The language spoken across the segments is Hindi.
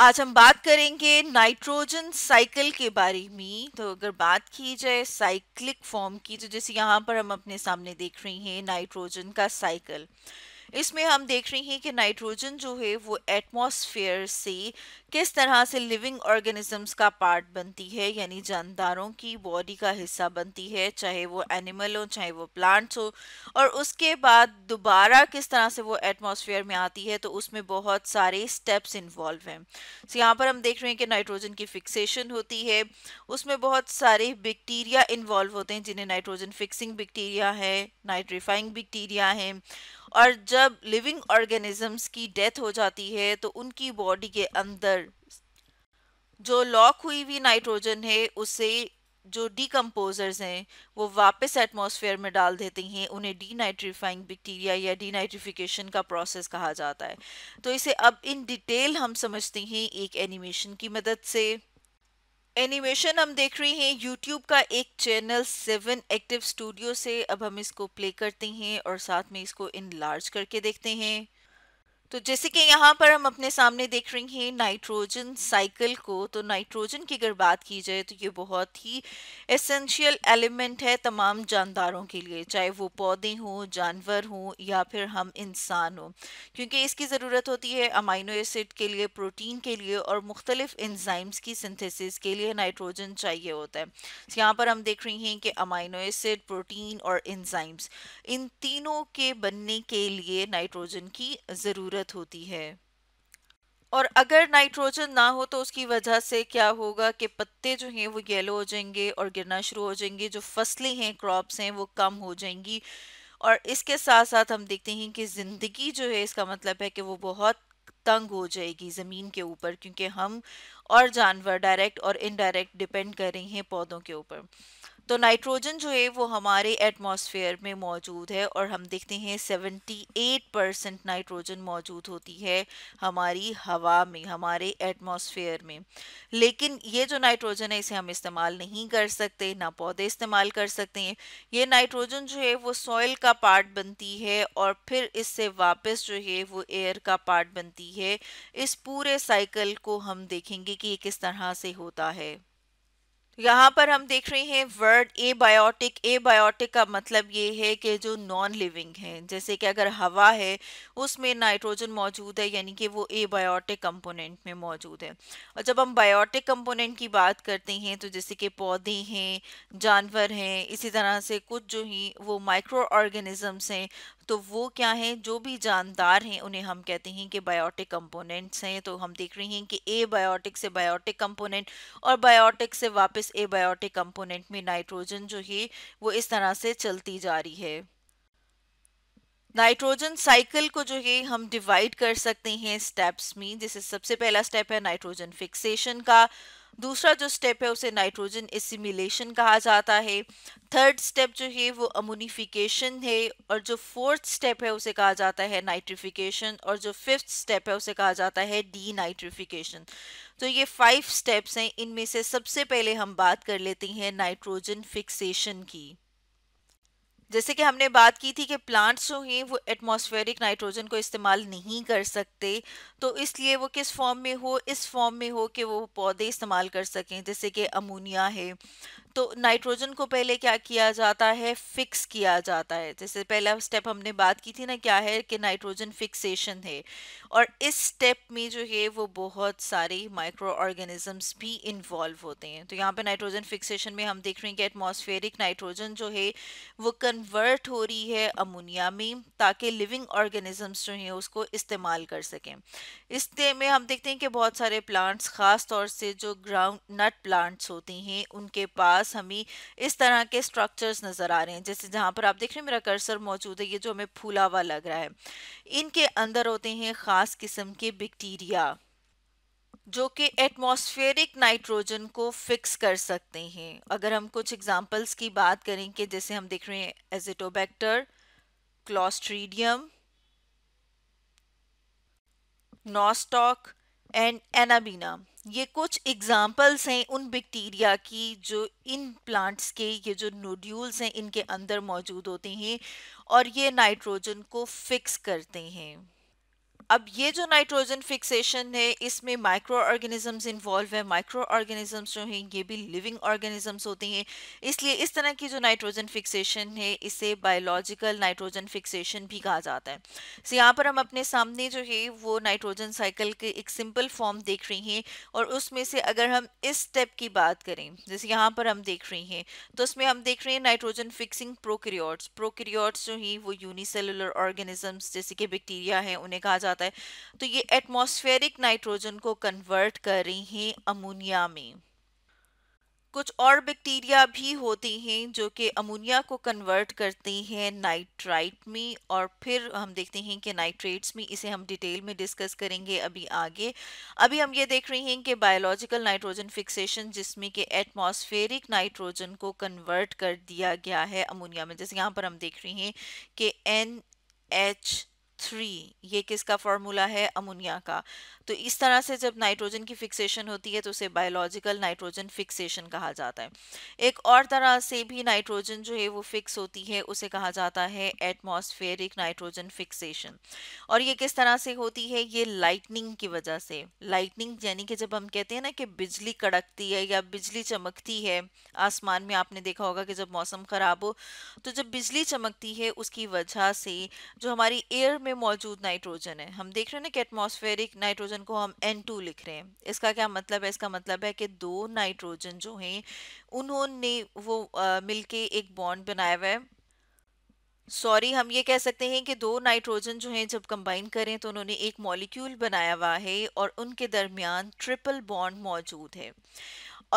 आज हम बात करेंगे नाइट्रोजन साइकिल के बारे में तो अगर बात की जाए साइक्लिक फॉर्म की तो जैसे यहाँ पर हम अपने सामने देख रहे हैं नाइट्रोजन का साइकिल इसमें हम देख रहे हैं कि नाइट्रोजन जो है वो एटमॉस्फेयर से किस तरह से लिविंग ऑर्गेनिजम्स का पार्ट बनती है यानी जानदारों की बॉडी का हिस्सा बनती है चाहे वो एनिमल हो चाहे वो प्लांट्स हो और उसके बाद दोबारा किस तरह से वो एटमॉस्फेयर में आती है तो उसमें बहुत सारे स्टेप्स इन्वॉल्व हैं तो यहाँ पर हम देख रहे हैं कि नाइट्रोजन की फिक्सेशन होती है उसमें बहुत सारे बैक्टीरिया इन्वॉल्व होते हैं जिन्हें नाइट्रोजन फिक्सिंग बैक्टीरिया है नाइट्रीफाइंग बैक्टीरिया है और जब लिविंग ऑर्गेनिजम्स की डेथ हो जाती है तो उनकी बॉडी के अंदर जो लॉक हुई हुई नाइट्रोजन है उसे जो डिकम्पोजर्स हैं वो वापस एटमॉस्फेयर में डाल देती हैं उन्हें डीनाइट्रीफाइंग बैक्टीरिया या डीनाइट्रीफिकेशन का प्रोसेस कहा जाता है तो इसे अब इन डिटेल हम समझते हैं एक एनिमेशन की मदद से एनिमेशन हम देख रहे हैं यूट्यूब का एक चैनल सेवन एक्टिव स्टूडियो से अब हम इसको प्ले करते हैं और साथ में इसको इन लार्ज करके देखते हैं तो जैसे कि यहाँ पर हम अपने सामने देख रहे हैं नाइट्रोजन साइकिल को तो नाइट्रोजन की अगर बात की जाए तो ये बहुत ही एसेंशियल एलिमेंट है तमाम जानदारों के लिए चाहे वो पौधे हों जानवर हों या फिर हम इंसान हों क्योंकि इसकी ज़रूरत होती है अमाइनो एसिड के लिए प्रोटीन के लिए और मुख्तलिफ एंजाइम्स की सिंथेसिस के लिए नाइट्रोजन चाहिए होता है तो यहाँ पर हम देख रहे हैं कि अमाइनो एसिड प्रोटीन और इन्जाइम्स इन तीनों के बनने के लिए नाइट्रोजन की ज़रूरत जरूरत होती है और अगर नाइट्रोजन ना हो तो उसकी वजह से क्या होगा कि पत्ते जो हैं वो येलो हो जाएंगे और गिरना शुरू हो जाएंगे जो फसलें हैं क्रॉप्स हैं वो कम हो जाएंगी और इसके साथ साथ हम देखते हैं कि ज़िंदगी जो है इसका मतलब है कि वो बहुत तंग हो जाएगी ज़मीन के ऊपर क्योंकि हम और जानवर डायरेक्ट और इनडायरेक्ट डिपेंड कर रहे हैं पौधों के ऊपर तो नाइट्रोजन जो है वो हमारे एटमॉस्फेयर में मौजूद है और हम देखते हैं 78 परसेंट नाइट्रोजन मौजूद होती है हमारी हवा में हमारे एटमॉस्फेयर में लेकिन ये जो नाइट्रोजन है इसे हम इस्तेमाल नहीं कर सकते ना पौधे इस्तेमाल कर सकते हैं ये नाइट्रोजन जो है वो सॉइल का पार्ट बनती है और फिर इससे वापस जो है वो एयर का पार्ट बनती है इस पूरे साइकिल को हम देखेंगे कि ये किस तरह से होता है यहाँ पर हम देख रहे हैं word abiotic abiotic का मतलब ये है कि जो नॉन लिविंग है जैसे कि अगर हवा है उसमें नाइट्रोजन मौजूद है यानी कि वो ए बायोटिक कंपोनेंट में मौजूद है और जब हम बायोटिक कंपोनेंट की बात करते हैं तो जैसे कि पौधे हैं जानवर हैं इसी तरह से कुछ जो ही वो माइक्रो ऑर्गेनिजम्स हैं तो वो क्या है जो भी जानदार हैं उन्हें हम कहते हैं कि बायोटिक कंपोनेंट्स हैं तो हम देख रहे हैं कि ए बायोटिक से बायोटिक कंपोनेंट और बायोटिक से वापस ए बायोटिक कंपोनेंट में नाइट्रोजन जो है वो इस तरह से चलती जा रही है नाइट्रोजन साइकिल को जो है हम डिवाइड कर सकते हैं स्टेप्स में जैसे सबसे पहला स्टेप है नाइट्रोजन फिक्सेशन का दूसरा जो स्टेप है उसे नाइट्रोजन एसिमिलेशन कहा जाता है थर्ड स्टेप जो है वो अमोनिफिकेशन है और जो फोर्थ स्टेप है उसे कहा जाता है नाइट्रिफिकेशन और जो फिफ्थ स्टेप है उसे कहा जाता है डी नाइट्रिफिकेशन तो ये फाइव स्टेप्स हैं इनमें से सबसे पहले हम बात कर लेते हैं नाइट्रोजन फिक्सेशन की जैसे कि हमने बात की थी कि प्लांट्स जो हैं वो एटमॉस्फेरिक नाइट्रोजन को इस्तेमाल नहीं कर सकते तो इसलिए वो किस फॉर्म में हो इस फॉर्म में हो कि वो पौधे इस्तेमाल कर सकें जैसे कि अमोनिया है तो नाइट्रोजन को पहले क्या किया जाता है फिक्स किया जाता है जैसे पहला स्टेप हमने बात की थी ना क्या है कि नाइट्रोजन फिक्सेशन है और इस स्टेप में जो है वो बहुत सारे माइक्रो ऑर्गेनिजम्स भी इन्वॉल्व होते हैं तो यहाँ पे नाइट्रोजन फिक्सेशन में हम देख रहे हैं कि एटमॉस्फेरिक नाइट्रोजन जो है वो कन्वर्ट हो रही है अमोनिया में ताकि लिविंग ऑर्गेनिजम्स जो हैं उसको इस्तेमाल कर सकें इस में हम देखते हैं कि बहुत सारे प्लांट्स ख़ास तौर से जो ग्राउंड नट प्लांट्स होते हैं उनके पास पास हमें इस तरह के स्ट्रक्चर्स नज़र आ रहे हैं जैसे जहाँ पर आप देख रहे हैं मेरा कर्सर मौजूद है ये जो हमें फूला हुआ लग रहा है इनके अंदर होते हैं ख़ास किस्म के बैक्टीरिया जो कि एटमॉस्फेरिक नाइट्रोजन को फिक्स कर सकते हैं अगर हम कुछ एग्जांपल्स की बात करें कि जैसे हम देख रहे हैं Azotobacter Clostridium Nostoc and Anabaena ये कुछ एग्जाम्पल्स हैं उन बैक्टीरिया की जो इन प्लांट्स के ये जो नोड्यूल्स हैं इनके अंदर मौजूद होते हैं और ये नाइट्रोजन को फिक्स करते हैं अब ये जो नाइट्रोजन फिक्सेशन है इसमें माइक्रो ऑर्गेनिजम्स इन्वॉल्व है माइक्रो ऑर्गेनिजम्स जो हैं ये भी लिविंग ऑर्गेनिजम्स होते हैं इसलिए इस तरह की जो नाइट्रोजन फिक्सेशन है इसे बायोलॉजिकल नाइट्रोजन फिक्सेशन भी कहा जाता है सो यहाँ पर हम अपने सामने जो है वो नाइट्रोजन साइकिल के एक सिंपल फॉर्म देख रहे हैं और उसमें से अगर हम इस स्टेप की बात करें जैसे यहाँ पर हम देख रहे हैं तो उसमें हम देख रहे हैं नाइट्रोजन फिक्सिंग प्रोक्रियोट्स प्रोक्रियोट्स जो हैं वो यूनिसेलुलर ऑर्गेनिजम्स जैसे कि बैक्टीरिया है उन्हें कहा जाता जाता है तो ये एटमॉस्फेरिक नाइट्रोजन को कन्वर्ट कर रही हैं अमोनिया में कुछ और बैक्टीरिया भी होती हैं जो कि अमोनिया को कन्वर्ट करती हैं नाइट्राइट में और फिर हम देखते हैं कि नाइट्रेट्स में इसे हम डिटेल में डिस्कस करेंगे अभी आगे अभी हम ये देख रहे हैं कि बायोलॉजिकल नाइट्रोजन फिक्सेशन जिसमें कि एटमॉस्फेरिक नाइट्रोजन को कन्वर्ट कर दिया गया है अमोनिया में जैसे यहाँ पर हम देख रहे हैं कि एन एच थ्री ये किसका फॉर्मूला है अमोनिया का तो इस तरह से जब नाइट्रोजन की फिक्सेशन होती है तो उसे बायोलॉजिकल नाइट्रोजन फिक्सेशन कहा जाता है एक और तरह से भी नाइट्रोजन जो है वो फिक्स होती है उसे कहा जाता है एटमॉस्फेरिक नाइट्रोजन फिक्सेशन और ये किस तरह से होती है ये लाइटनिंग की वजह से लाइटनिंग यानी कि जब हम कहते हैं ना कि बिजली कड़कती है या बिजली चमकती है आसमान में आपने देखा होगा कि जब मौसम ख़राब हो तो जब बिजली चमकती है उसकी वजह से जो हमारी एयर में मौजूद नाइट्रोजन है हम देख रहे हैं ना कि एटमोसफेरिक नाइट्रोजन नाइट्रोजन को हम N2 लिख रहे हैं इसका क्या मतलब है इसका मतलब है कि दो नाइट्रोजन जो हैं उन्होंने वो आ, मिलके एक बॉन्ड बनाया हुआ है सॉरी हम ये कह सकते हैं कि दो नाइट्रोजन जो हैं जब कंबाइन करें तो उन्होंने एक मॉलिक्यूल बनाया हुआ है और उनके दरमियान ट्रिपल बॉन्ड मौजूद है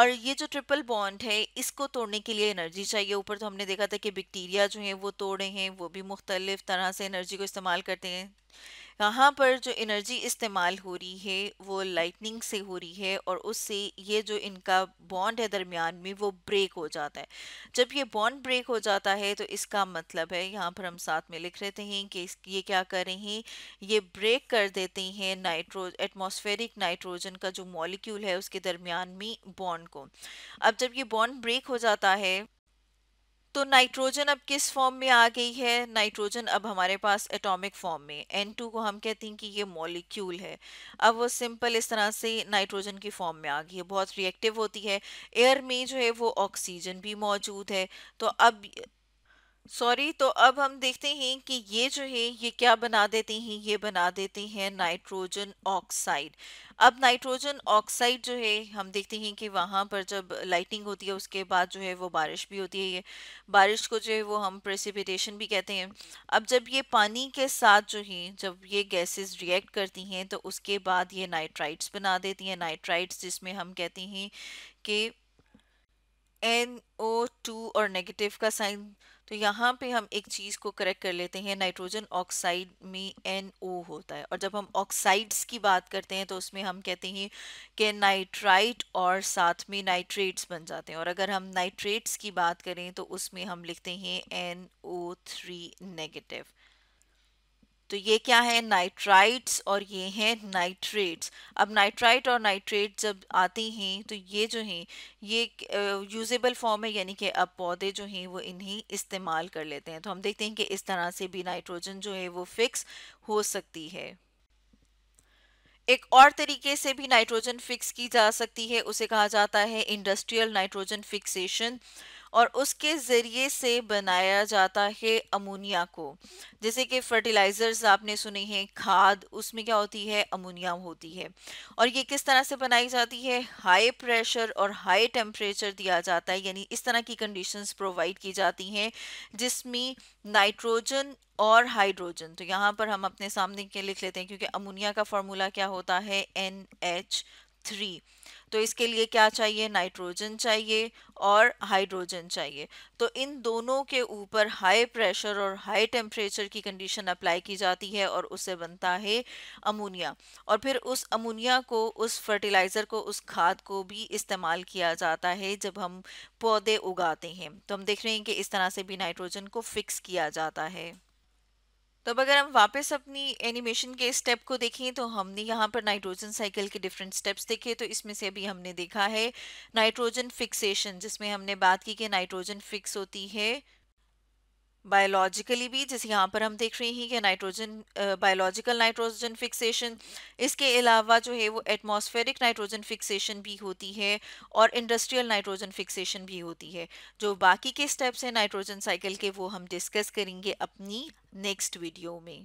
और ये जो ट्रिपल बॉन्ड है इसको तोड़ने के लिए एनर्जी चाहिए ऊपर तो हमने देखा था कि बैक्टीरिया जो हैं वो तोड़े हैं वो भी मुख्तलिफ तरह से एनर्जी को इस्तेमाल करते हैं यहाँ पर जो एनर्जी इस्तेमाल हो रही है वो लाइटनिंग से हो रही है और उससे ये जो इनका बॉन्ड है दरमियान में वो ब्रेक हो जाता है जब ये बॉन्ड ब्रेक हो जाता है तो इसका मतलब है यहाँ पर हम साथ में लिख रहे हैं कि ये क्या कर रहे हैं ये ब्रेक कर देते हैं नाइट्रो एटमोसफेरिक नाइट्रोजन का जो मॉलिक्यूल है उसके दरमियान में बॉन्ड को अब जब ये बॉन्ड ब्रेक हो जाता है तो नाइट्रोजन अब किस फॉर्म में आ गई है नाइट्रोजन अब हमारे पास एटॉमिक फॉर्म में N2 को हम कहते हैं कि ये मॉलिक्यूल है अब वो सिंपल इस तरह से नाइट्रोजन की फॉर्म में आ गई है बहुत रिएक्टिव होती है एयर में जो है वो ऑक्सीजन भी मौजूद है तो अब सॉरी तो अब हम देखते हैं कि ये जो है ये क्या बना देती हैं ये बना देते हैं नाइट्रोजन ऑक्साइड अब नाइट्रोजन ऑक्साइड जो है हम देखते हैं कि वहाँ पर जब लाइटिंग होती है उसके बाद जो है वो बारिश भी होती है ये बारिश को जो है वो हम प्रेसिपिटेशन भी कहते हैं अब जब ये पानी के साथ जो है जब ये गैसेस रिएक्ट करती हैं तो उसके बाद ये नाइट्राइड्स बना देती हैं नाइट्राइड्स जिसमें हम कहते हैं कि एन ओ टू और नेगेटिव का साइन तो यहाँ पे हम एक चीज़ को करेक्ट कर लेते हैं नाइट्रोजन ऑक्साइड में एन ओ होता है और जब हम ऑक्साइड्स की बात करते हैं तो उसमें हम कहते हैं कि नाइट्राइट और साथ में नाइट्रेट्स बन जाते हैं और अगर हम नाइट्रेट्स की बात करें तो उसमें हम लिखते हैं एन ओ थ्री नेगेटिव तो ये क्या है नाइट्राइट्स और ये है नाइट्रेट्स अब नाइट्राइट और नाइट्रेट जब आती हैं तो ये जो हैं ये यूजेबल फॉर्म है यानी कि अब पौधे जो हैं वो इन्हीं इस्तेमाल कर लेते हैं तो हम देखते हैं कि इस तरह से भी नाइट्रोजन जो है वो फिक्स हो सकती है एक और तरीके से भी नाइट्रोजन फिक्स की जा सकती है उसे कहा जाता है इंडस्ट्रियल नाइट्रोजन फिक्सेशन और उसके ज़रिए से बनाया जाता है अमोनिया को जैसे कि फर्टिलाइज़र्स आपने सुने हैं खाद उसमें क्या होती है अमोनिया होती है और ये किस तरह से बनाई जाती है हाई प्रेशर और हाई टेम्परेचर दिया जाता है यानी इस तरह की कंडीशंस प्रोवाइड की जाती हैं जिसमें नाइट्रोजन और हाइड्रोजन तो यहाँ पर हम अपने सामने के लिख लेते हैं क्योंकि अमोनिया का फॉर्मूला क्या होता है एन एच थ्री तो इसके लिए क्या चाहिए नाइट्रोजन चाहिए और हाइड्रोजन चाहिए तो इन दोनों के ऊपर हाई प्रेशर और हाई टेम्परेचर की कंडीशन अप्लाई की जाती है और उससे बनता है अमोनिया और फिर उस अमोनिया को उस फर्टिलाइज़र को उस खाद को भी इस्तेमाल किया जाता है जब हम पौधे उगाते हैं तो हम देख रहे हैं कि इस तरह से भी नाइट्रोजन को फिक्स किया जाता है तो अब अगर हम वापस अपनी एनिमेशन के स्टेप को देखें तो हमने यहाँ पर नाइट्रोजन साइकिल के डिफरेंट स्टेप्स देखे तो इसमें से अभी हमने देखा है नाइट्रोजन फिक्सेशन जिसमें हमने बात की कि नाइट्रोजन फिक्स होती है बायोलॉजिकली भी जैसे यहाँ पर हम देख रहे हैं कि नाइट्रोजन बायोलॉजिकल नाइट्रोजन फिक्सेशन इसके अलावा जो है वो एटमॉस्फेरिक नाइट्रोजन फिक्सेशन भी होती है और इंडस्ट्रियल नाइट्रोजन फिक्सेशन भी होती है जो बाकी के स्टेप्स हैं नाइट्रोजन साइकिल के वो हम डिस्कस करेंगे अपनी नेक्स्ट वीडियो में